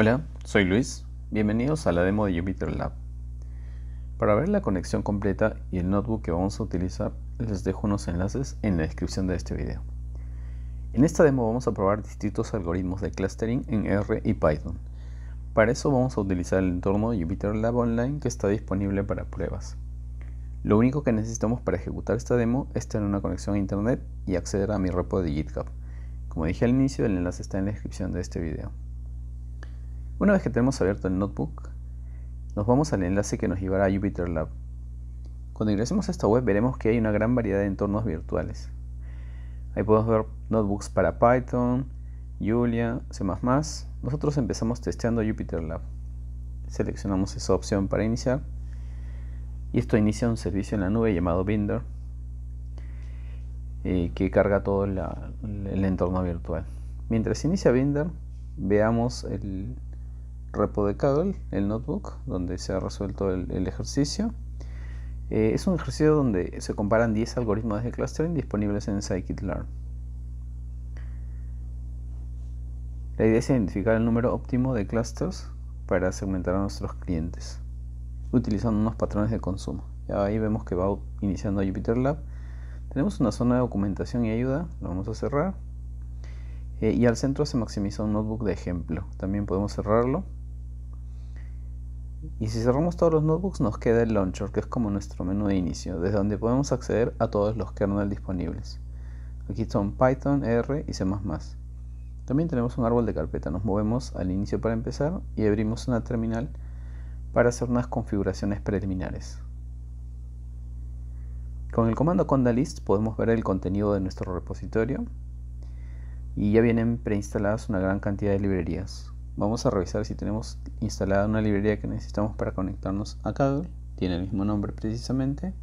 Hola, soy Luis. Bienvenidos a la demo de JupyterLab. Lab. Para ver la conexión completa y el notebook que vamos a utilizar, les dejo unos enlaces en la descripción de este video. En esta demo vamos a probar distintos algoritmos de clustering en R y Python. Para eso vamos a utilizar el entorno Jupyter Lab Online que está disponible para pruebas. Lo único que necesitamos para ejecutar esta demo es tener una conexión a internet y acceder a mi repo de GitHub. Como dije al inicio, el enlace está en la descripción de este video. Una vez que tenemos abierto el notebook, nos vamos al enlace que nos llevará a Jupyter Lab. Cuando ingresemos a esta web veremos que hay una gran variedad de entornos virtuales. Ahí podemos ver notebooks para Python, Julia, C++. Nosotros empezamos testeando Jupyter Lab. Seleccionamos esa opción para iniciar. Y esto inicia un servicio en la nube llamado Binder eh, que carga todo el entorno virtual. Mientras inicia Binder, veamos el, repo de Kaggle, el notebook, donde se ha resuelto el, ejercicio. Eh, es un ejercicio donde se comparan 10 algoritmos de clustering disponibles en scikit-learn. La idea es identificar el número óptimo de clusters para segmentar a nuestros clientes, utilizando unos patrones de consumo. Ahí vemos que va iniciando JupyterLab Lab. Tenemos una zona de documentación y ayuda, lo vamos a cerrar. Eh, y al centro se maximiza un notebook de ejemplo. También podemos cerrarlo y si cerramos todos los notebooks nos queda el launcher, que es como nuestro menú de inicio, desde donde podemos acceder a todos los kernels disponibles. Aquí son Python, R y C++. También tenemos un árbol de carpeta, nos movemos al inicio para empezar y abrimos una terminal para hacer unas configuraciones preliminares. Con el comando conda-list podemos ver el contenido de nuestro repositorio y ya vienen preinstaladas una gran cantidad de librerías. Vamos a revisar si tenemos instalada una librería que necesitamos para conectarnos a Kaggle. Tiene el mismo nombre precisamente.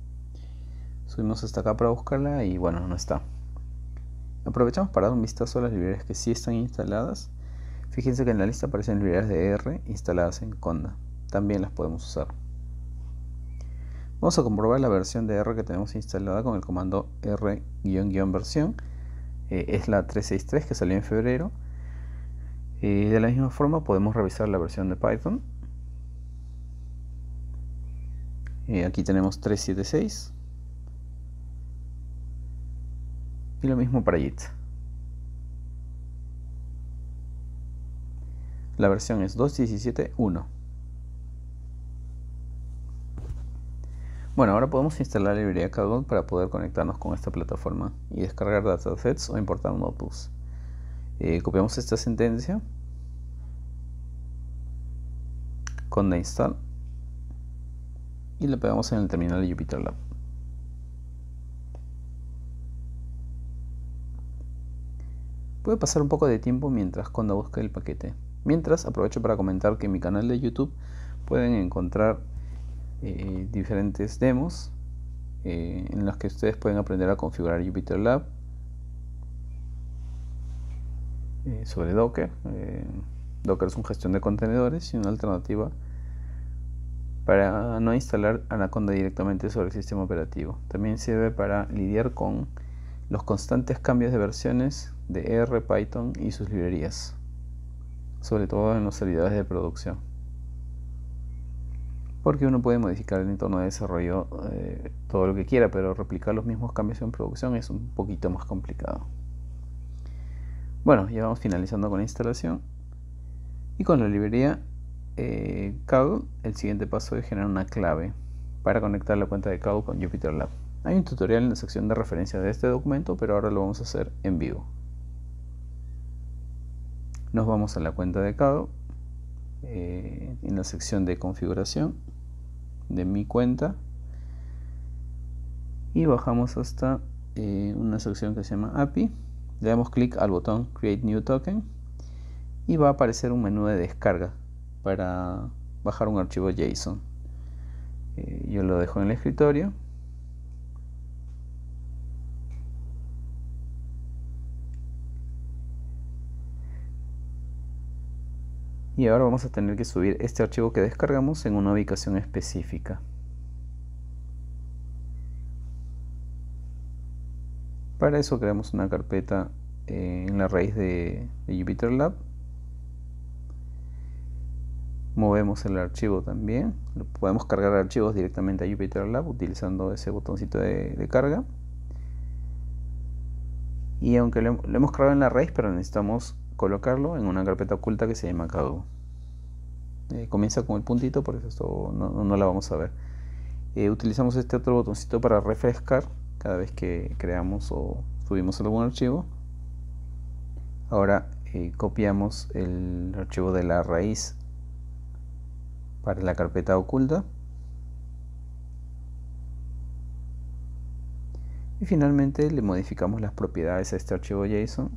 Subimos hasta acá para buscarla y bueno, no está. Aprovechamos para dar un vistazo a las librerías que sí están instaladas. Fíjense que en la lista aparecen librerías de R instaladas en Conda. También las podemos usar. Vamos a comprobar la versión de R que tenemos instalada con el comando R-versión. Eh, es la 363 que salió en febrero y de la misma forma podemos revisar la versión de Python. aquí tenemos 376. Y lo mismo para JIT. La versión es 2.17.1. Bueno, ahora podemos instalar la librería Kaggle para poder conectarnos con esta plataforma y descargar datasets o importar modules eh, copiamos esta sentencia con install y la pegamos en el terminal de Jupyter Lab. Puede pasar un poco de tiempo mientras Conda busca el paquete. Mientras, aprovecho para comentar que en mi canal de YouTube pueden encontrar eh, diferentes demos eh, en las que ustedes pueden aprender a configurar JupyterLab eh, sobre Docker. Eh, Docker es una gestión de contenedores y una alternativa para no instalar Anaconda directamente sobre el sistema operativo. También sirve para lidiar con los constantes cambios de versiones de R, Python y sus librerías, sobre todo en los servidores de producción. Porque uno puede modificar el entorno de desarrollo eh, todo lo que quiera, pero replicar los mismos cambios en producción es un poquito más complicado. Bueno, ya vamos finalizando con la instalación. Y con la librería eh, el siguiente paso es generar una clave para conectar la cuenta de Cado con JupyterLab. Hay un tutorial en la sección de referencia de este documento, pero ahora lo vamos a hacer en vivo. Nos vamos a la cuenta de Cado, eh, en la sección de configuración de mi cuenta y bajamos hasta eh, una sección que se llama API le damos clic al botón Create New Token y va a aparecer un menú de descarga para bajar un archivo JSON. Eh, yo lo dejo en el escritorio. Y ahora vamos a tener que subir este archivo que descargamos en una ubicación específica. Para eso creamos una carpeta eh, en la raíz de, JupyterLab. Movemos el archivo también. Podemos cargar archivos directamente a JupyterLab utilizando ese botoncito de, carga. Y aunque lo, hemos creado en la raíz, pero necesitamos colocarlo en una carpeta oculta que se llama Kaggle. Eh, comienza con el puntito, por eso no, la vamos a ver. Eh, utilizamos este otro botoncito para refrescar cada vez que creamos o subimos algún archivo. Ahora eh, copiamos el archivo de la raíz para la carpeta oculta. Y finalmente le modificamos las propiedades a este archivo JSON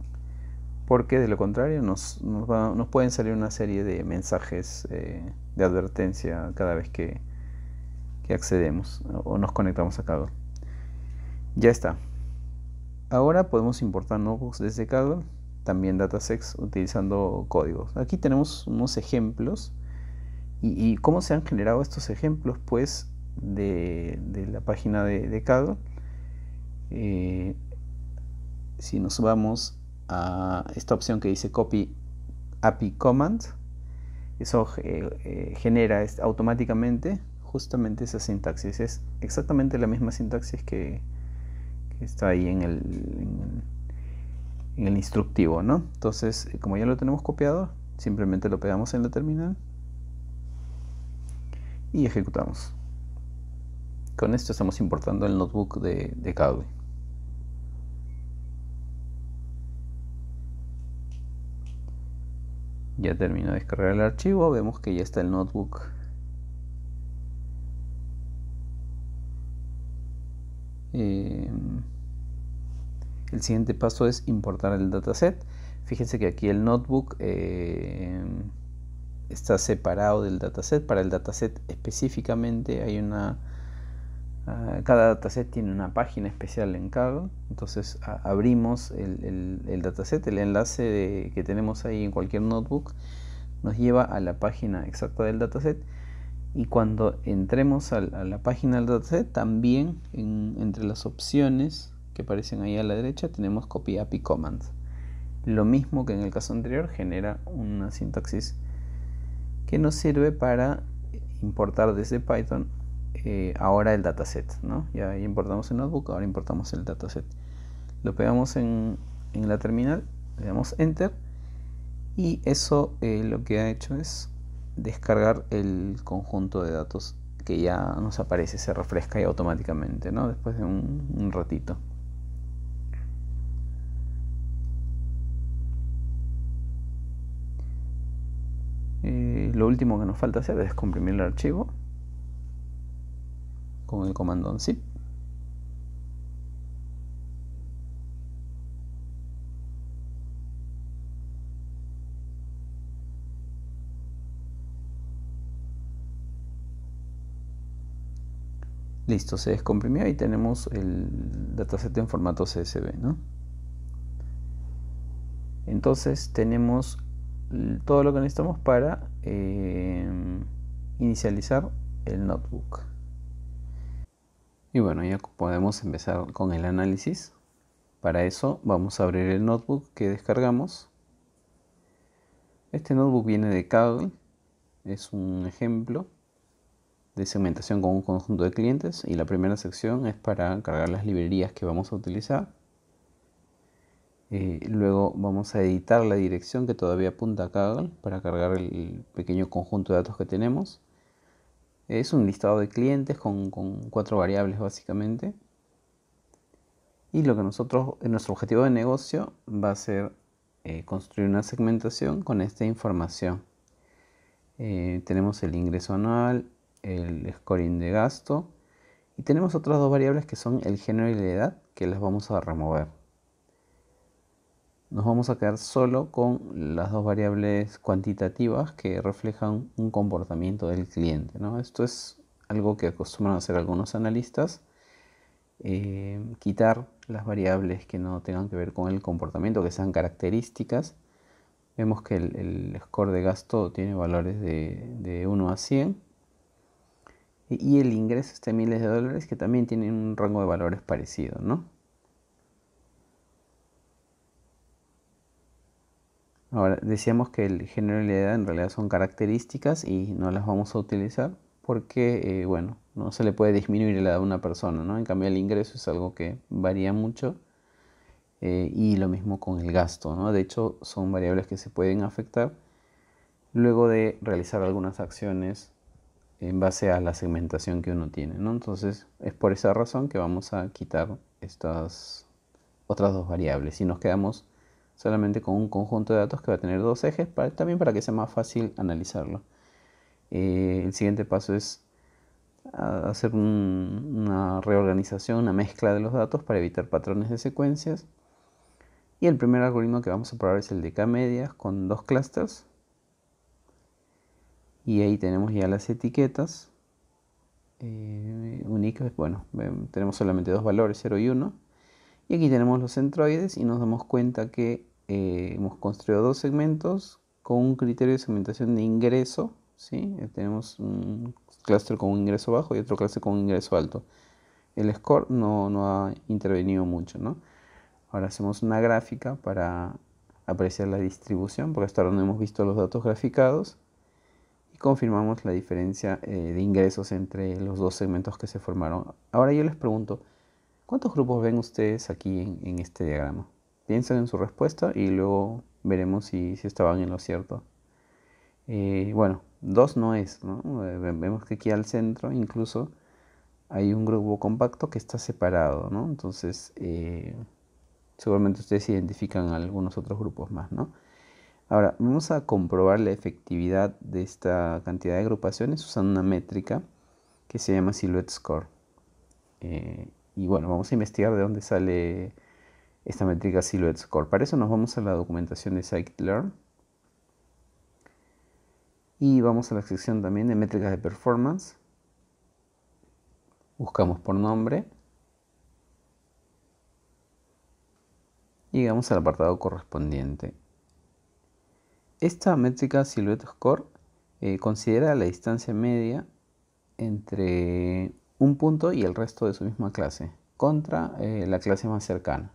porque de lo contrario nos, pueden salir una serie de mensajes eh, de advertencia cada vez que, accedemos o nos conectamos a uno ya está. Ahora podemos importar notebooks desde Kaggle, también datasets utilizando códigos. Aquí tenemos unos ejemplos. ¿Y, cómo se han generado estos ejemplos? Pues de, la página de, Cado. Eh, si nos vamos a esta opción que dice copy API command, eso eh, eh, genera automáticamente justamente esa sintaxis. Es exactamente la misma sintaxis que, está ahí en el, en, el instructivo, ¿no? Entonces, eh, como ya lo tenemos copiado, simplemente lo pegamos en la terminal y ejecutamos. Con esto estamos importando el notebook de, de Ya terminó de descargar el archivo, vemos que ya está el notebook Eh, el siguiente paso es importar el dataset. Fíjense que aquí el notebook eh, está separado del dataset. Para el dataset específicamente hay una... Ah, cada dataset tiene una página especial en Kaggle. Entonces abrimos el, dataset, el enlace que tenemos ahí en cualquier notebook nos lleva a la página exacta del dataset y cuando entremos a, la página del dataset, también entre las opciones que aparecen ahí a la derecha tenemos copy API commands. Lo mismo que en el caso anterior genera una sintaxis que nos sirve para importar desde Python eh, ahora el dataset. ¿no? Ya importamos el notebook, ahora importamos el dataset. Lo pegamos en, la terminal, le damos enter y eso eh, lo que ha hecho es descargar el conjunto de datos que ya nos aparece, se refresca y automáticamente, ¿no? Después de un, ratito. Eh, lo último que nos falta hacer es descomprimir el archivo con el comando zip. Listo, se descomprimió y tenemos el dataset en formato CSV, ¿no? Entonces tenemos todo lo que necesitamos para eh, inicializar el notebook. Y bueno, ya podemos empezar con el análisis. Para eso vamos a abrir el notebook que descargamos. Este notebook viene de Kaggle, es un ejemplo de segmentación con un conjunto de clientes y la primera sección es para cargar las librerías que vamos a utilizar. Eh, luego vamos a editar la dirección que todavía apunta a Kaggle para cargar el pequeño conjunto de datos que tenemos. Es un listado de clientes con, cuatro variables básicamente. Y lo que nosotros, nuestro objetivo de negocio va a ser eh, construir una segmentación con esta información. Eh, tenemos el ingreso anual, el scoring de gasto. Y tenemos otras dos variables que son el género y la edad, que las vamos a remover. Nos vamos a quedar solo con las dos variables cuantitativas que reflejan un comportamiento del cliente. Esto es algo que acostumbran a hacer algunos analistas. Eh, quitar las variables que no tengan que ver con el comportamiento, que sean características. Vemos que el, score de gasto tiene valores de 1 a 100 y el ingreso está en miles de dólares que también tienen un rango de valores parecido, ¿no? Ahora, decíamos que el género y la edad en realidad son características y no las vamos a utilizar porque, eh, bueno, no se le puede disminuir la edad a una persona, ¿no? En cambio, el ingreso es algo que varía mucho eh, y lo mismo con el gasto, ¿no? De hecho, son variables que se pueden afectar luego de realizar algunas acciones en base a la segmentación que uno tiene. Entonces es por esa razón que vamos a quitar estas otras dos variables y nos quedamos solamente con un conjunto de datos que va a tener dos ejes, también para que sea más fácil analizarlo. Eh, el siguiente paso es hacer una reorganización, una mezcla de los datos para evitar patrones de secuencias. Y el primer algoritmo que vamos a probar es el de K-medias con dos clusters y ahí tenemos ya las etiquetas eh, únicas, bueno, em, tenemos solamente dos valores, 0 y 1. Y aquí tenemos los centroides y nos damos cuenta que eh, hemos construido dos segmentos con un criterio de segmentación de ingreso. ¿sí? Eh, tenemos un clúster con un ingreso bajo y otro clúster con ingreso alto. El score no, ha intervenido mucho. Ahora hacemos una gráfica para apreciar la distribución, porque hasta ahora no hemos visto los datos graficados confirmamos la diferencia eh, de ingresos entre los dos segmentos que se formaron. Ahora yo les pregunto, ¿cuántos grupos ven ustedes aquí en, este diagrama? Piensen en su respuesta y luego veremos si, estaban en lo cierto. Eh, bueno, dos no es, ¿no? Eh, vemos que aquí al centro incluso hay un grupo compacto que está separado, ¿no? Entonces, seguramente ustedes identifican algunos otros grupos más, ¿no? Ahora, vamos a comprobar la efectividad de esta cantidad de agrupaciones usando una métrica que se llama Silhouette Score. Eh, y bueno, vamos a investigar de dónde sale esta métrica Silhouette Score. Para eso nos vamos a la documentación de scikit-learn y vamos a la sección también de métricas de performance. Buscamos por nombre. Y Llegamos al apartado correspondiente. Esta métrica Silhouette Score eh, considera la distancia media entre un punto y el resto de su misma clase, contra eh, la clase más cercana.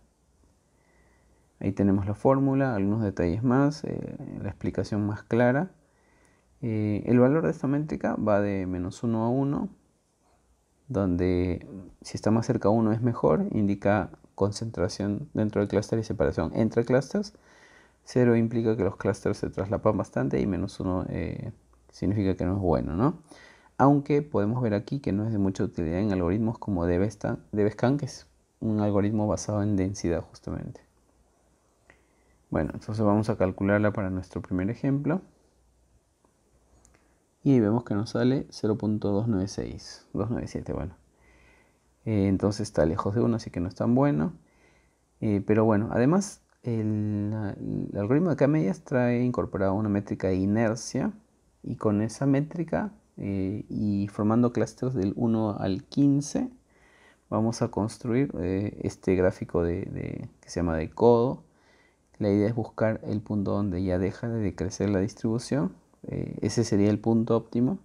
Ahí tenemos la fórmula, algunos detalles más, eh, la explicación más clara. el valor de esta métrica va de menos 1 a 1, donde si está más cerca a 1 es mejor, indica concentración dentro del clúster y separación entre clústeres 0 implica que los clusters se traslapan bastante y menos 1 eh, significa que no es bueno, ¿no? Aunque podemos ver aquí que no es de mucha utilidad en algoritmos como DBSCAN, que es un algoritmo basado en densidad justamente. Bueno, entonces vamos a calcularla para nuestro primer ejemplo. Y vemos que nos sale 0.296, 297, bueno. Eh, entonces está lejos de 1, así que no es tan bueno. Eh, pero bueno, además el, algoritmo de K-medias trae incorporado una métrica de inercia y con esa métrica eh, y formando clústeres del 1 al 15 vamos a construir eh, este gráfico de, que se llama de codo. La idea es buscar el punto donde ya deja de decrecer la distribución. Eh, ese sería el punto óptimo.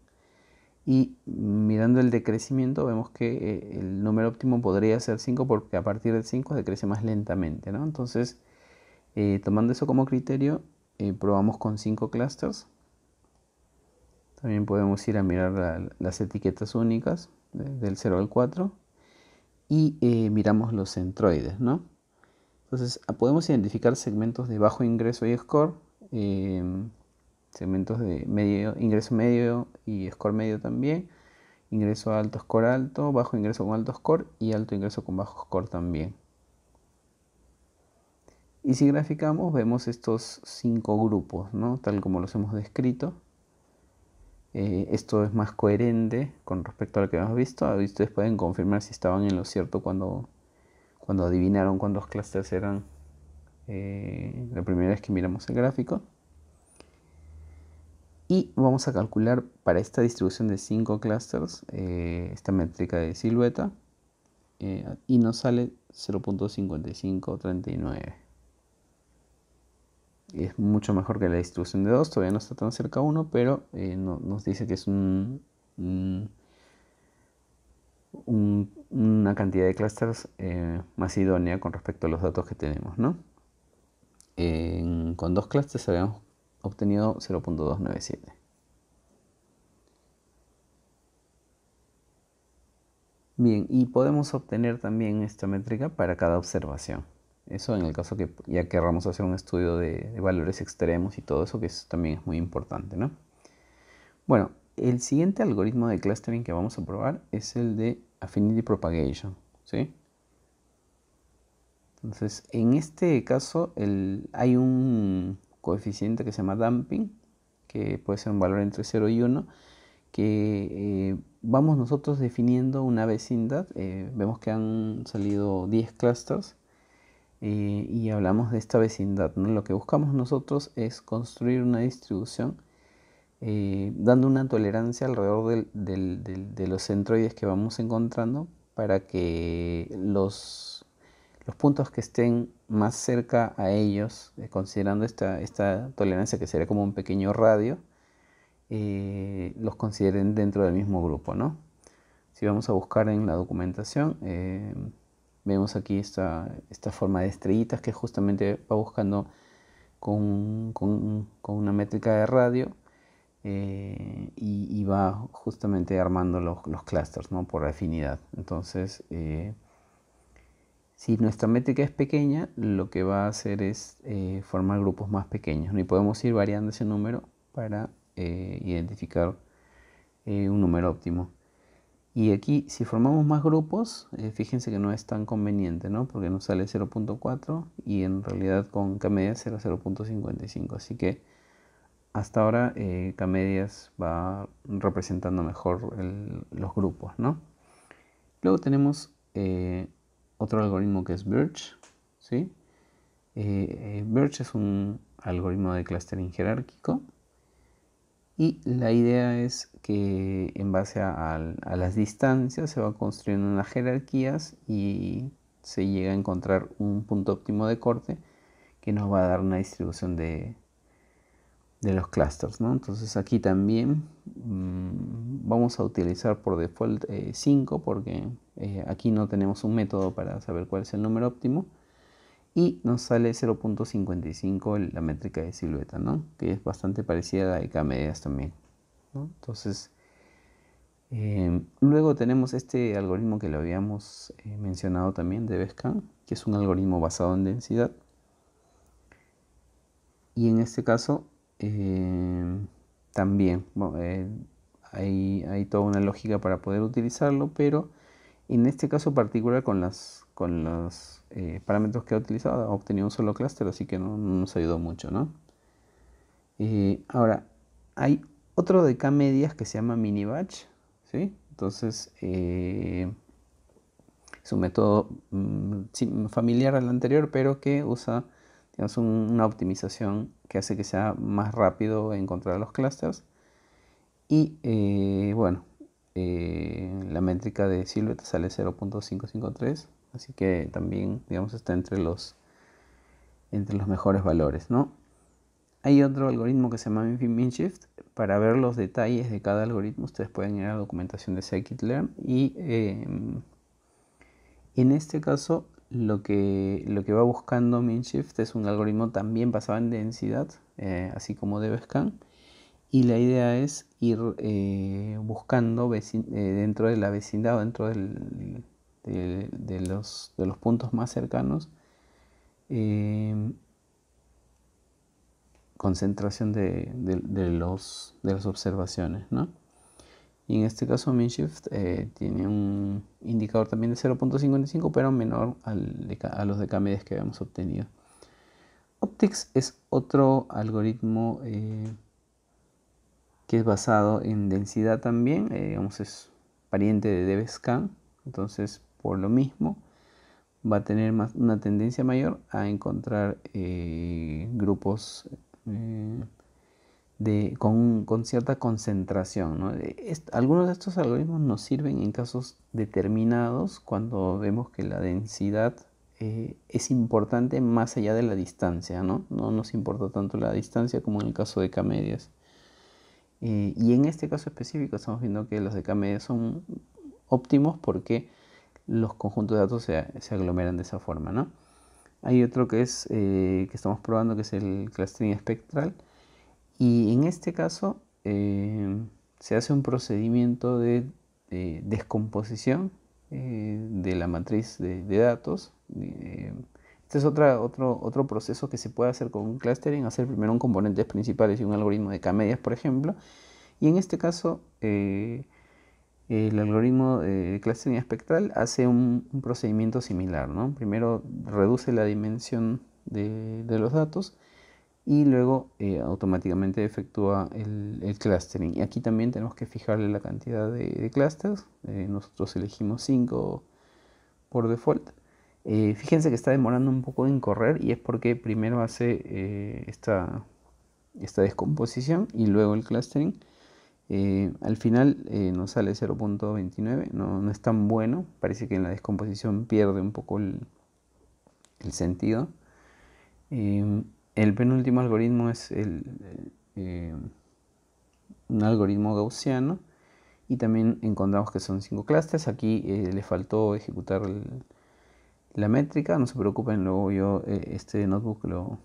Y mirando el decrecimiento vemos que el número óptimo podría ser 5 porque a partir del 5 decrece más lentamente. ¿no? Entonces eh, tomando eso como criterio, eh, probamos con 5 clusters. También podemos ir a mirar las etiquetas únicas del 0 al 4 y eh, miramos los centroides, Entonces ah, podemos identificar segmentos de bajo ingreso y score, segmentos de medio, ingreso medio y score medio también, ingreso alto, score alto, bajo ingreso con alto score y alto ingreso con bajo score también. Y si graficamos, vemos estos cinco grupos, tal como los hemos descrito. Eh, esto es más coherente con respecto a lo que hemos visto. Ah, ustedes pueden confirmar si estaban en lo cierto cuando, cuando adivinaron cuántos clusters eran eh, la primera vez que miramos el gráfico. Y vamos a calcular para esta distribución de cinco clusters eh, esta métrica de silueta y nos sale 0.5539 es mucho mejor que la distribución de 2, todavía no está tan cerca a 1, pero eh, nos dice que es un, una cantidad de clusters eh, más idónea con respecto a los datos que tenemos. con dos clusters habíamos obtenido 0.297. Bien, y podemos obtener también esta métrica para cada observación. Eso en el caso que ya querramos hacer un estudio de, valores extremos y todo eso, que eso también es muy importante, ¿no? Bueno, el siguiente algoritmo de clustering que vamos a probar es el de Affinity Propagation, ¿sí? Entonces, en este caso hay un coeficiente que se llama dumping, que puede ser un valor entre 0 y 1, que eh, vamos nosotros definiendo una vecindad. Eh, vemos que han salido 10 clusters eh, y hablamos de esta vecindad. Lo que buscamos nosotros es construir una distribución eh, dando una tolerancia alrededor de los centroides que vamos encontrando para que los, los puntos que estén más cerca a ellos, eh, considerando esta, esta, tolerancia que sería como un pequeño radio, los consideren dentro del mismo grupo. ¿no? Si vamos a buscar en la documentación, Vemos aquí esta, esta forma de estrellitas que justamente va buscando con, una métrica de radio eh, y, va justamente armando los, los clusters ¿no? por afinidad. Entonces, eh, si nuestra métrica es pequeña, lo que va a hacer es eh, formar grupos más pequeños y podemos ir variando ese número para identificar un número óptimo. Y aquí, si formamos más grupos, eh, fíjense que no es tan conveniente, ¿no? Porque nos sale 0.4 y en realidad con K-Medias era 0.55. Así que hasta ahora eh, medias va representando mejor los grupos, ¿no? Luego tenemos eh, otro algoritmo que es Birch, ¿sí? Eh, Birch es un algoritmo de clustering jerárquico y la idea es que en base a, las distancias se va construyendo unas jerarquías y se llega a encontrar un punto óptimo de corte que nos va a dar una distribución de, de los clusters. Entonces aquí también mm, vamos a utilizar por default 5 eh, porque eh, aquí no tenemos un método para saber cuál es el número óptimo y nos sale 0.55 la métrica de silueta, ¿no? que es bastante parecida a la de K medias también. ¿no? Entonces, em, luego tenemos este algoritmo que lo habíamos eh, mencionado también de Bescan, que es un algoritmo basado en densidad. Y en este caso em, también eh, hay, toda una lógica para poder utilizarlo, pero en este caso particular con las, con las eh, parámetros que ha utilizado, ha obtenido un solo clúster, así que no, nos ayudó mucho, eh, ahora, hay otro de K-medias que se llama minibatch, ¿sí? Entonces, eh, es un método mm, familiar al anterior, pero que usa una optimización que hace que sea más rápido encontrar los clusters. Y bueno, la métrica de Silvet sale 0.553 Así que también, digamos, está entre los, entre los mejores valores, ¿no? Hay otro algoritmo que se llama MinShift. Para ver los detalles de cada algoritmo, ustedes pueden ir a la documentación de Scikit-Learn. Y em, en este caso, lo que, lo que va buscando MinShift es un algoritmo también basado en densidad, eh, así como DBScan. Y la idea es ir eh, buscando eh, dentro de la vecindad o dentro del, de, los, de los, puntos más cercanos, eh, concentración de, los, de las observaciones. Y en este caso minshift eh, tiene un indicador también de 0.55, pero menor a los de que habíamos obtenido. Optics es otro algoritmo eh, que es basado en densidad también, digamos es pariente de DBScan, entonces por lo mismo, va a tener una tendencia mayor a encontrar eh, grupos eh, con, cierta concentración. Eh, algunos de estos algoritmos nos sirven en casos determinados cuando vemos que la densidad es importante más allá de la distancia. ¿no? no nos importa tanto la distancia como en el caso de K-medias. y en este caso específico estamos viendo que los de K-medias son óptimos porque los conjuntos de datos se, aglomeran de esa forma, ¿no? Hay otro que, es, eh, que estamos probando que es el clustering espectral y en este caso eh, se hace un procedimiento de, descomposición eh, de la matriz de, datos. Este es otra, otro, otro proceso que se puede hacer con un clustering, hacer primero un componentes principales y un algoritmo de K-medias, por ejemplo. Y en este caso el algoritmo de clustering espectral hace un, procedimiento similar. ¿no? Primero reduce la dimensión de, los datos y luego eh, automáticamente efectúa el, clustering. Y aquí también tenemos que fijarle la cantidad de, clusters. Eh, nosotros elegimos 5 por default. Eh, fíjense que está demorando un poco en correr y es porque primero hace esta, esta descomposición y luego el clustering eh, al final eh, nos sale 0.29, no, es tan bueno, parece que en la descomposición pierde un poco el, sentido. Em, el penúltimo algoritmo es eh, em, un algoritmo gaussiano y también encontramos que son 5 clusters, aquí le faltó ejecutar la métrica, no se preocupen, luego yo este notebook lo,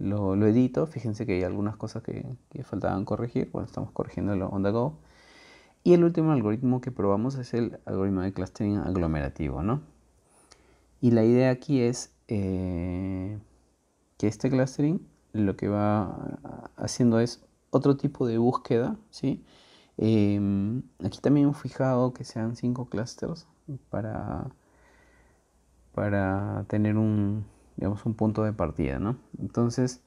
lo, edito. Fíjense que hay algunas cosas que, faltaban corregir. Bueno, estamos corrigiéndolo on the go. Y el último algoritmo que probamos es el algoritmo de clustering aglomerativo, ¿no? Y la idea aquí es eh, que este clustering lo que va haciendo es otro tipo de búsqueda, ¿sí? Eh, aquí también hemos fijado que sean cinco clusters para, para tener un, digamos, un punto de partida, ¿no? Entonces,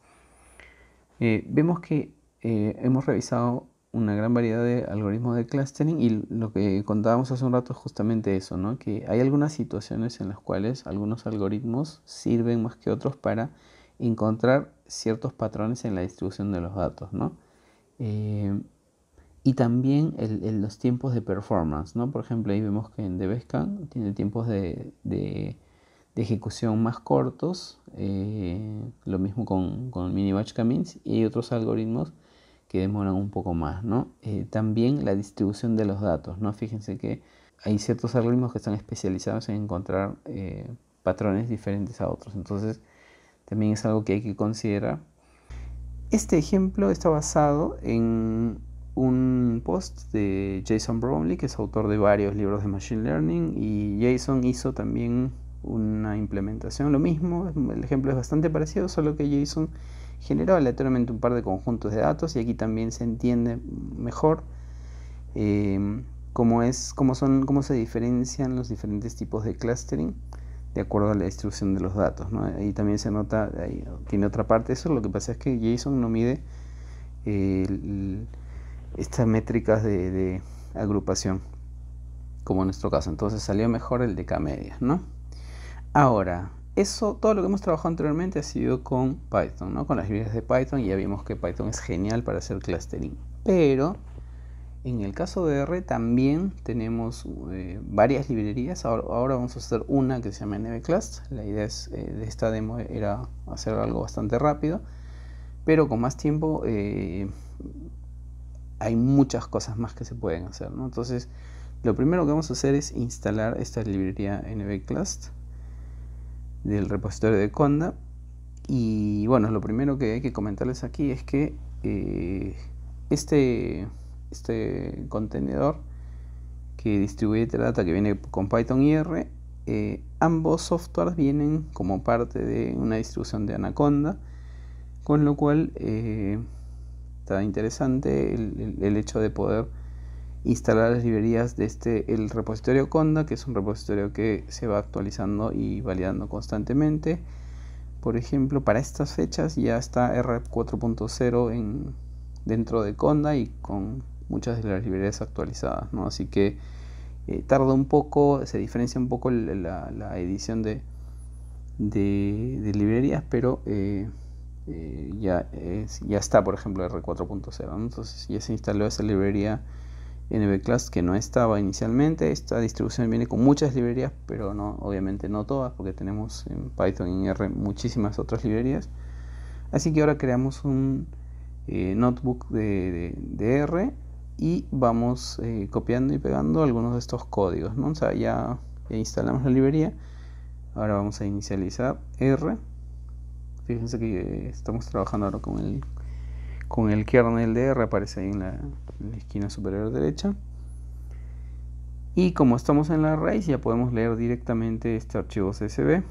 eh, vemos que eh, hemos revisado una gran variedad de algoritmos de clustering y lo que contábamos hace un rato es justamente eso, ¿no? que hay algunas situaciones en las cuales algunos algoritmos sirven más que otros para encontrar ciertos patrones en la distribución de los datos. ¿no? Eh, y también en los tiempos de performance. ¿no? Por ejemplo, ahí vemos que en DBScan tiene tiempos de de ejecución más cortos, eh, lo mismo con, con mini batch y hay otros algoritmos que demoran un poco más, ¿no? Eh, también la distribución de los datos, ¿no? Fíjense que hay ciertos algoritmos que están especializados en encontrar eh, patrones diferentes a otros, entonces también es algo que hay que considerar. Este ejemplo está basado en un post de Jason Bromley, que es autor de varios libros de Machine Learning, y Jason hizo también una implementación. Lo mismo, el ejemplo es bastante parecido, solo que JSON generó aleatoriamente un par de conjuntos de datos y aquí también se entiende mejor eh, cómo, es, cómo, son, cómo se diferencian los diferentes tipos de clustering de acuerdo a la distribución de los datos. Ahí también se nota, ahí tiene otra parte eso, lo que pasa es que JSON no mide eh, estas métricas de, agrupación como en nuestro caso. Entonces salió mejor el de k media ¿no? Ahora, eso, todo lo que hemos trabajado anteriormente ha sido con Python, ¿no? con las librerías de Python, y ya vimos que Python es genial para hacer clustering. Pero en el caso de R también tenemos eh, varias librerías, ahora, vamos a hacer una que se llama nbclust. la idea eh, de esta demo era hacer algo bastante rápido, pero con más tiempo eh, hay muchas cosas más que se pueden hacer, ¿no? entonces lo primero que vamos a hacer es instalar esta librería nbclust del repositorio de Conda. Y bueno, lo primero que hay que comentarles aquí es que eh, este, este contenedor que distribuye este data que viene con Python y R, eh, ambos softwares vienen como parte de una distribución de Anaconda, con lo cual eh, está interesante el hecho de poder instalar las librerías de este el repositorio Conda, que es un repositorio que se va actualizando y validando constantemente. Por ejemplo, para estas fechas ya está r 4.0 dentro de Conda y con muchas de las librerías actualizadas, ¿no? Así que eh, tarda un poco, se diferencia un poco la, edición de, de, librerías, pero eh, eh, ya, ya está, por ejemplo, R4.0. Entonces ya se instaló esa librería NB Class que no estaba inicialmente. Esta distribución viene con muchas librerías, pero no, obviamente no todas, porque tenemos en Python y en R muchísimas otras librerías. Así que ahora creamos un eh, notebook de, R y vamos eh, copiando y pegando algunos de estos códigos. ¿no? ya instalamos la librería. Ahora vamos a inicializar R. Fíjense que eh, estamos trabajando ahora con el con el kernel de R aparece ahí en la, esquina superior derecha. Y como estamos en la raíz ya podemos leer directamente este archivo CSV,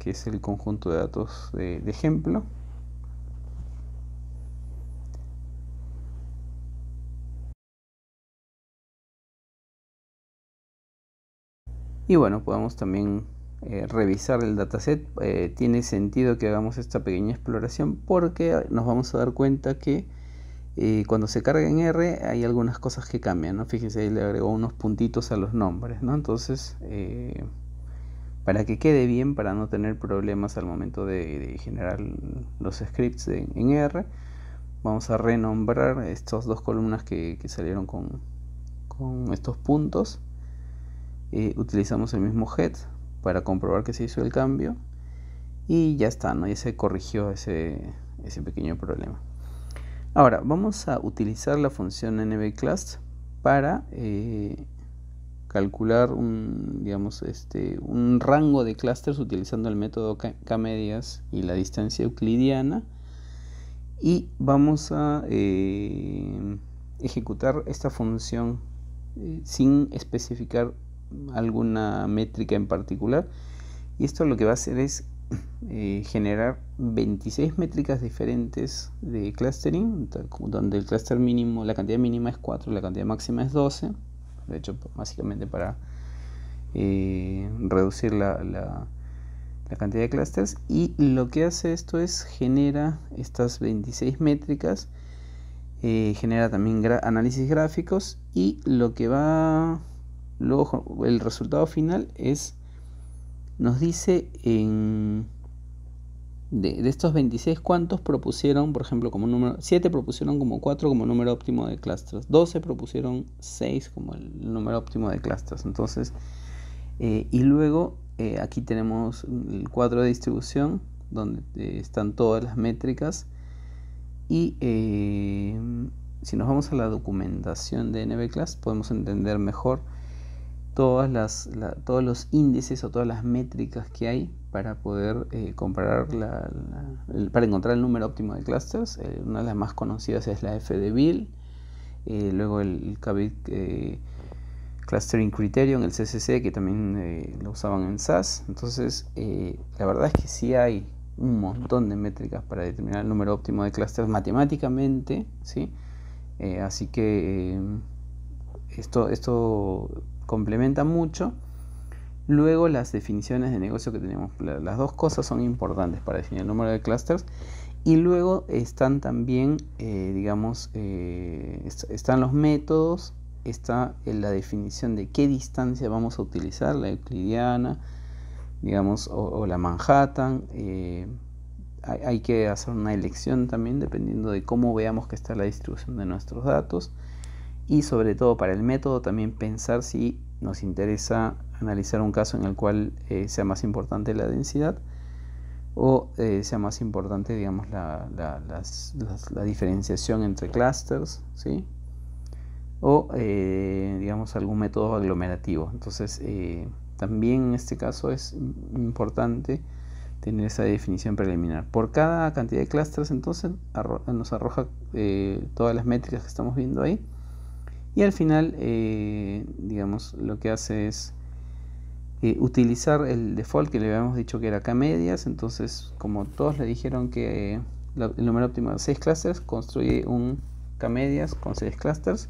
que es el conjunto de datos de ejemplo. Y bueno, podemos también eh, revisar el dataset, eh, tiene sentido que hagamos esta pequeña exploración porque nos vamos a dar cuenta que eh, cuando se carga en R hay algunas cosas que cambian, Fíjense, ahí le agregó unos puntitos a los nombres, Entonces, para que quede bien, para no tener problemas al momento de, generar los scripts en, R, vamos a renombrar estas dos columnas que, salieron con, con, estos puntos. utilizamos el mismo head, para comprobar que se hizo el cambio y ya está, ¿no? ya se corrigió ese, pequeño problema. Ahora, vamos a utilizar la función nbclass para eh, calcular un, digamos, este, un rango de clusters utilizando el método k-medias y la distancia euclidiana. Y vamos a eh, ejecutar esta función eh, sin especificar alguna métrica en particular. Y esto lo que va a hacer es eh, generar 26 métricas diferentes de clustering, donde el cluster mínimo, la cantidad mínima es 4, la cantidad máxima es 12. De hecho, básicamente para eh, reducir la, cantidad de clusters. Y lo que hace esto es genera estas 26 métricas, eh, genera también análisis gráficos y lo que va Luego el resultado final es, nos dice en, de, estos 26 cuántos propusieron, por ejemplo, como número, 7 propusieron como 4 como número óptimo de clusters, 12 propusieron 6 como el número óptimo de clusters. Entonces, eh, y luego eh, aquí tenemos el cuadro de distribución donde eh, están todas las métricas y si nos vamos a la documentación de NBClass podemos entender mejor todas las, todos los índices o todas las métricas que hay para poder eh, comparar la, para encontrar el número óptimo de clusters. Eh, una de las más conocidas es la F de Bill eh, luego el, el Clustering Criterion, el CCC, que también lo usaban en SAS. Entonces, la verdad es que sí hay un montón de métricas para determinar el número óptimo de clusters matemáticamente, ¿sí? así que esto, esto complementa mucho. Luego las definiciones de negocio que tenemos. Las dos cosas son importantes para definir el número de clusters. Y luego están también, eh, digamos, eh, están los métodos, está eh, la definición de qué distancia vamos a utilizar, la euclidiana, digamos, o, la Manhattan. hay que hacer una elección también dependiendo de cómo veamos que está la distribución de nuestros datos y sobre todo para el método también pensar si nos interesa analizar un caso en el cual eh, sea más importante la densidad o eh, sea más importante digamos la, la, diferenciación entre clusters ¿sí? o eh, digamos algún método aglomerativo entonces también en este caso es importante tener esa definición preliminar por cada cantidad de clusters entonces nos arroja todas las métricas que estamos viendo ahí y al final, eh, digamos, lo que hace es eh, utilizar el default que le habíamos dicho que era K medias. Entonces, como todos le dijeron que eh, el número óptimo de 6 clusters, construye un K medias con 6 clusters.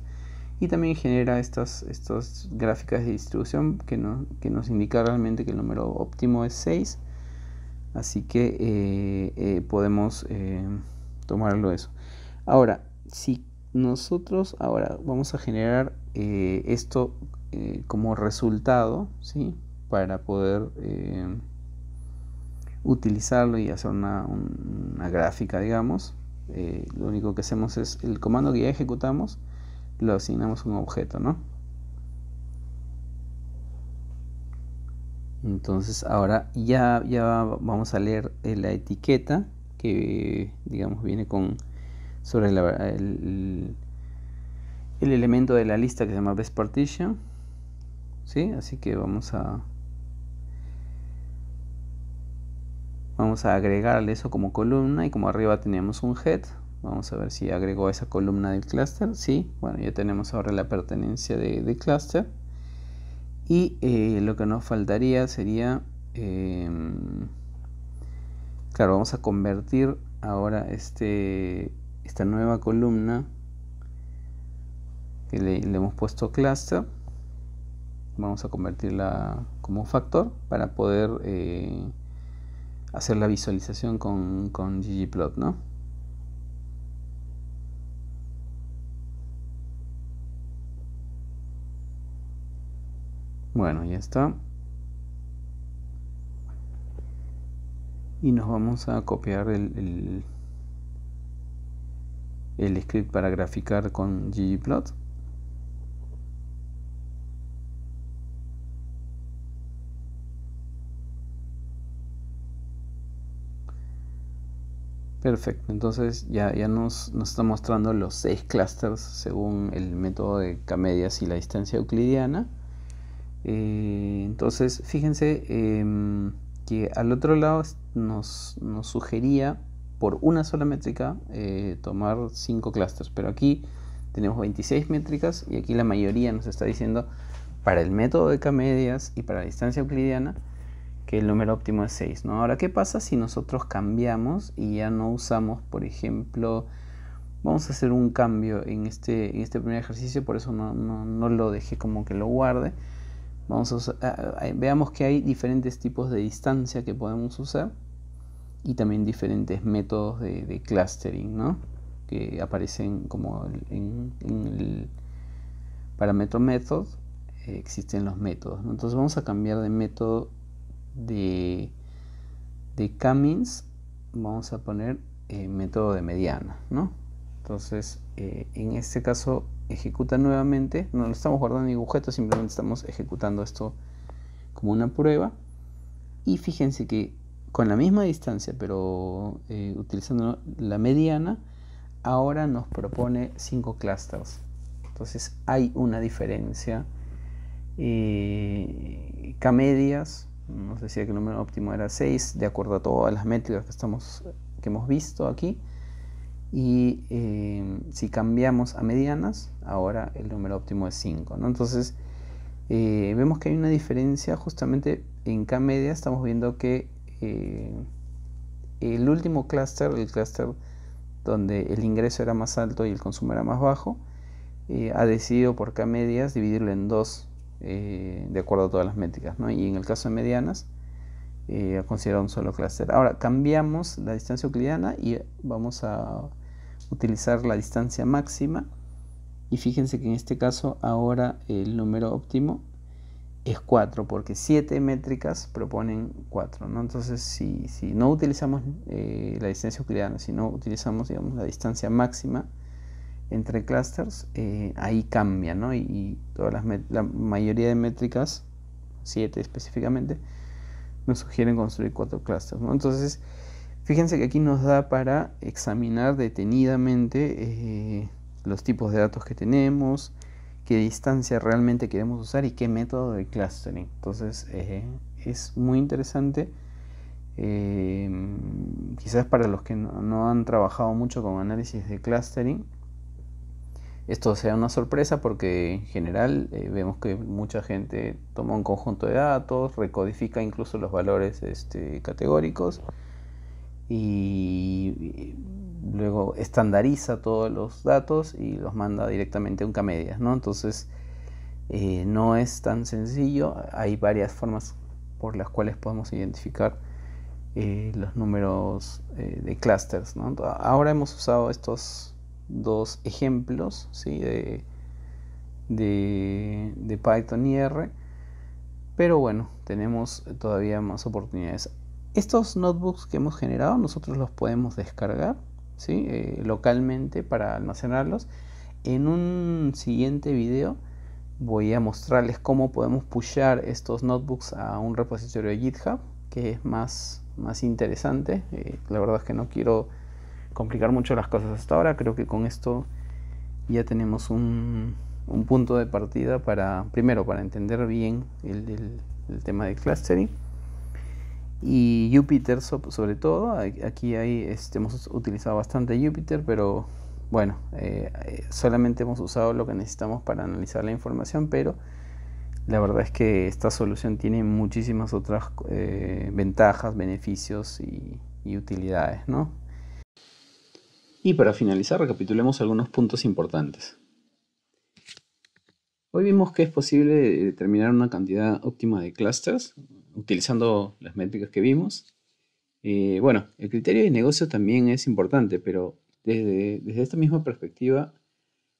Y también genera estas, estas gráficas de distribución que, no, que nos indica realmente que el número óptimo es 6. Así que podemos tomarlo eso. Ahora, si nosotros ahora vamos a generar eh, esto eh, como resultado, ¿sí? Para poder eh, utilizarlo y hacer una, gráfica, digamos. lo único que hacemos es el comando que ya ejecutamos, lo asignamos a un objeto, Entonces ahora ya, ya vamos a leer la etiqueta que digamos viene con sobre el, elemento de la lista que se llama best partition. ¿Sí? Así que vamos a vamos a agregarle eso como columna y como arriba teníamos un head vamos a ver si agregó esa columna del cluster, sí bueno ya tenemos ahora la pertenencia de, de cluster y eh, lo que nos faltaría sería em, claro vamos a convertir ahora este esta nueva columna que le, hemos puesto cluster vamos a convertirla como factor para poder eh, hacer la visualización con, ggplot ¿no? bueno ya está y nos vamos a copiar el, el el script para graficar con ggplot. Perfecto, entonces ya, ya nos, está mostrando los seis clusters según el método de K-medias y la distancia euclidiana. Eh, entonces, fíjense em, que al otro lado nos, nos sugería por una sola métrica eh, tomar 5 clusters, pero aquí tenemos 26 métricas y aquí la mayoría nos está diciendo para el método de K-medias y para la distancia euclidiana que el número óptimo es 6. ¿no? Ahora, ¿qué pasa si nosotros cambiamos y ya no usamos, por ejemplo, vamos a hacer un cambio en este, en este primer ejercicio, por eso no, lo dejé como que lo guarde. Vamos a veamos que hay diferentes tipos de distancia que podemos usar y también diferentes métodos de, clustering, ¿no? que aparecen como en, el parámetro method eh, existen los métodos. Entonces vamos a cambiar de método de, de Cummins, vamos a poner eh, método de mediana. Entonces eh, en este caso ejecuta nuevamente, no lo estamos guardando en objeto, simplemente estamos ejecutando esto como una prueba. Y fíjense que con la misma distancia, pero eh, utilizando la mediana, ahora nos propone 5 clusters. Entonces hay una diferencia. Eh, K-medias, nos decía que el número óptimo era 6, de acuerdo a todas las métricas que, estamos, que hemos visto aquí. Y eh, si cambiamos a medianas, ahora el número óptimo es 5. Entonces, vemos que hay una diferencia justamente en k medias Estamos viendo que el último clúster, el clúster donde el ingreso era más alto y el consumo era más bajo, eh, ha decidido por K medias dividirlo en dos eh, de acuerdo a todas las métricas. Y en el caso de medianas, eh, ha considerado un solo clúster. Ahora cambiamos la distancia euclidiana y vamos a utilizar la distancia máxima. Y fíjense que en este caso ahora el número óptimo es 4, porque 7 métricas proponen 4. ¿no? Entonces, si, si no utilizamos eh, la distancia euclidiana, si no utilizamos digamos, la distancia máxima entre clusters, eh, ahí cambia, ¿no? Y, todas las la mayoría de métricas, 7 específicamente, nos sugieren construir 4 clusters. ¿no? Entonces, fíjense que aquí nos da para examinar detenidamente eh, los tipos de datos que tenemos, qué distancia realmente queremos usar y qué método de clustering. Entonces eh, es muy interesante. Eh, quizás para los que no, han trabajado mucho con análisis de clustering, esto sea una sorpresa porque en general eh, vemos que mucha gente toma un conjunto de datos, recodifica incluso los valores este, categóricos y luego estandariza todos los datos y los manda directamente a un Media, ¿no? Entonces, eh, no es tan sencillo. Hay varias formas por las cuales podemos identificar eh, los números eh, de clusters, Ahora hemos usado estos dos ejemplos, de, de Python y R, pero bueno, tenemos todavía más oportunidades. Estos notebooks que hemos generado nosotros los podemos descargar eh, localmente para almacenarlos. En un siguiente video voy a mostrarles cómo podemos pushar estos notebooks a un repositorio de GitHub, que es más, más interesante. Eh, la verdad es que no quiero complicar mucho las cosas hasta ahora. Creo que con esto ya tenemos un, punto de partida para, primero, para entender bien el, el tema de clustering y Jupyter sobre todo. Aquí hay, este, hemos utilizado bastante Jupyter, pero bueno, eh, eh, solamente hemos usado lo que necesitamos para analizar la información, pero la verdad es que esta solución tiene muchísimas otras eh, ventajas, beneficios y, utilidades, ¿no? Y para finalizar, recapitulemos algunos puntos importantes. Hoy vimos que es posible eh, determinar una cantidad óptima de clusters utilizando las métricas que vimos. Eh, bueno, el criterio de negocio también es importante, pero desde, esta misma perspectiva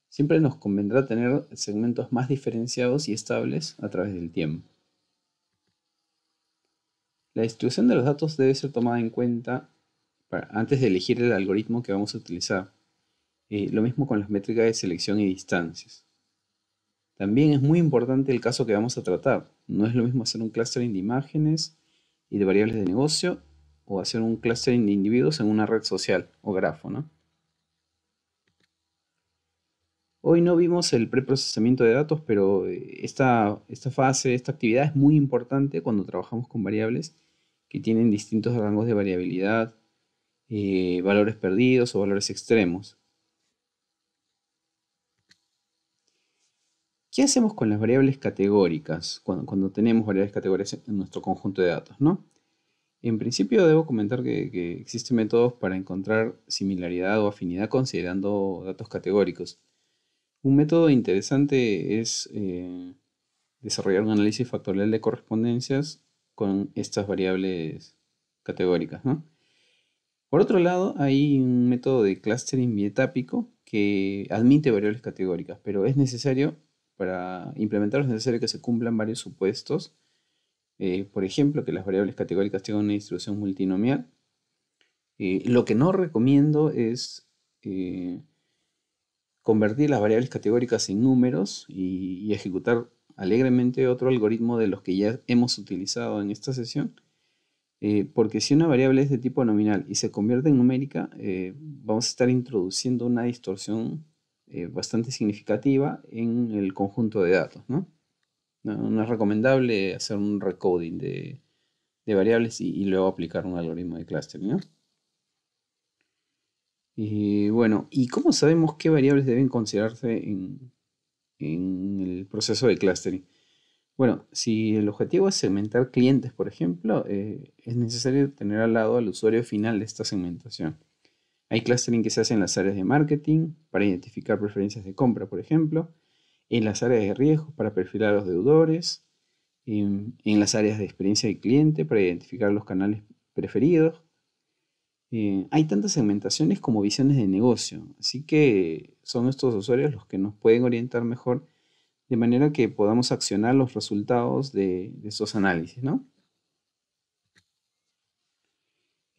siempre nos convendrá tener segmentos más diferenciados y estables a través del tiempo. La distribución de los datos debe ser tomada en cuenta antes de elegir el algoritmo que vamos a utilizar. Eh, lo mismo con las métricas de selección y distancias. También es muy importante el caso que vamos a tratar. No es lo mismo hacer un clustering de imágenes y de variables de negocio o hacer un clustering de individuos en una red social o grafo. Hoy no vimos el preprocesamiento de datos, pero eh, esta, fase, esta actividad es muy importante cuando trabajamos con variables que tienen distintos rangos de variabilidad, eh, valores perdidos o valores extremos. ¿Qué hacemos con las variables categóricas cuando, tenemos variables categóricas en nuestro conjunto de datos? En principio debo comentar que, existen métodos para encontrar similaridad o afinidad considerando datos categóricos. Un método interesante es eh, desarrollar un análisis factorial de correspondencias con estas variables categóricas. Por otro lado, hay un método de clustering bietápico que admite variables categóricas, pero es necesario para implementarlo es necesario que se cumplan varios supuestos. Eh, por ejemplo, que las variables categóricas tengan una distribución multinomial. Eh, lo que no recomiendo es eh, convertir las variables categóricas en números y, y, ejecutar alegremente otro algoritmo de los que ya hemos utilizado en esta sesión. porque si una variable es de tipo nominal y se convierte en numérica, vamos a estar introduciendo una distorsión eh, bastante significativa en el conjunto de datos. ¿no? es recomendable hacer un recoding de, variables y, luego aplicar un algoritmo de clustering. Y eh, bueno, ¿y cómo sabemos qué variables deben considerarse en, el proceso de clustering? Bueno, si el objetivo es segmentar clientes, por ejemplo, eh, es necesario tener al lado al usuario final de esta segmentación. Hay clustering que se hace en las áreas de marketing para identificar preferencias de compra, por ejemplo, en las áreas de riesgo, para perfilar a los deudores, en, las áreas de experiencia del cliente para identificar los canales preferidos. Eh, hay tantas segmentaciones como visiones de negocio, así que son estos usuarios los que nos pueden orientar mejor de manera que podamos accionar los resultados de, de esos análisis, ¿no?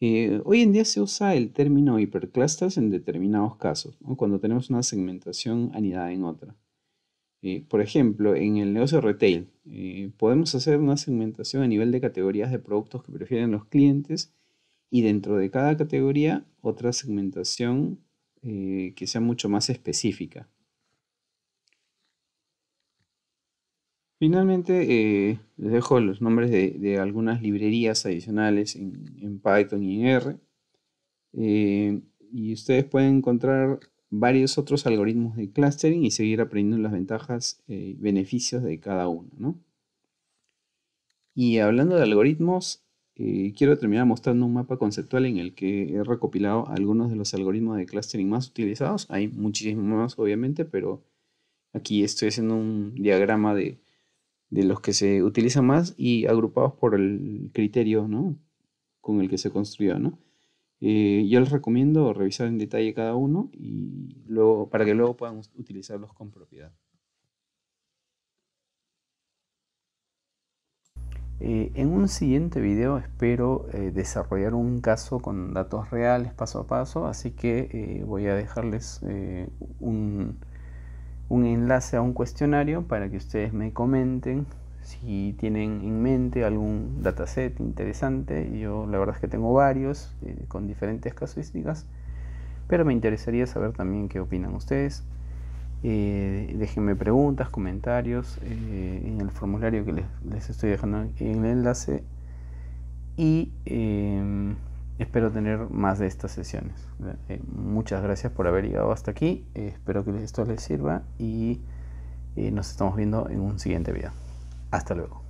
Eh, hoy en día se usa el término hiperclusters en determinados casos, cuando tenemos una segmentación anidada en otra. Eh, por ejemplo, en el negocio retail, eh, podemos hacer una segmentación a nivel de categorías de productos que prefieren los clientes y dentro de cada categoría otra segmentación que sea mucho más específica. Finalmente, eh, les dejo los nombres de, algunas librerías adicionales en, Python y en R. Eh, y ustedes pueden encontrar varios otros algoritmos de clustering y seguir aprendiendo las ventajas eh, y beneficios de cada uno. Y hablando de algoritmos, quiero terminar mostrando un mapa conceptual en el que he recopilado algunos de los algoritmos de clustering más utilizados. Hay muchísimos más, obviamente, pero aquí estoy haciendo un diagrama de de los que se utilizan más y agrupados por el criterio ¿no? con el que se construyó. ¿no? Eh, yo les recomiendo revisar en detalle cada uno y luego, para que luego puedan utilizarlos con propiedad. Eh, en un siguiente video espero eh, desarrollar un caso con datos reales paso a paso, así que voy a dejarles un, un enlace a un cuestionario para que ustedes me comenten si tienen en mente algún dataset interesante. Yo la verdad es que tengo varios eh, con diferentes casuísticas, pero me interesaría saber también qué opinan ustedes. Eh, déjenme preguntas, comentarios eh, en el formulario que les, les, estoy dejando en el enlace. Y em, Espero tener más de estas sesiones. Eh, muchas gracias por haber llegado hasta aquí. Eh, espero que esto les sirva y eh, nos estamos viendo en un siguiente video. Hasta luego.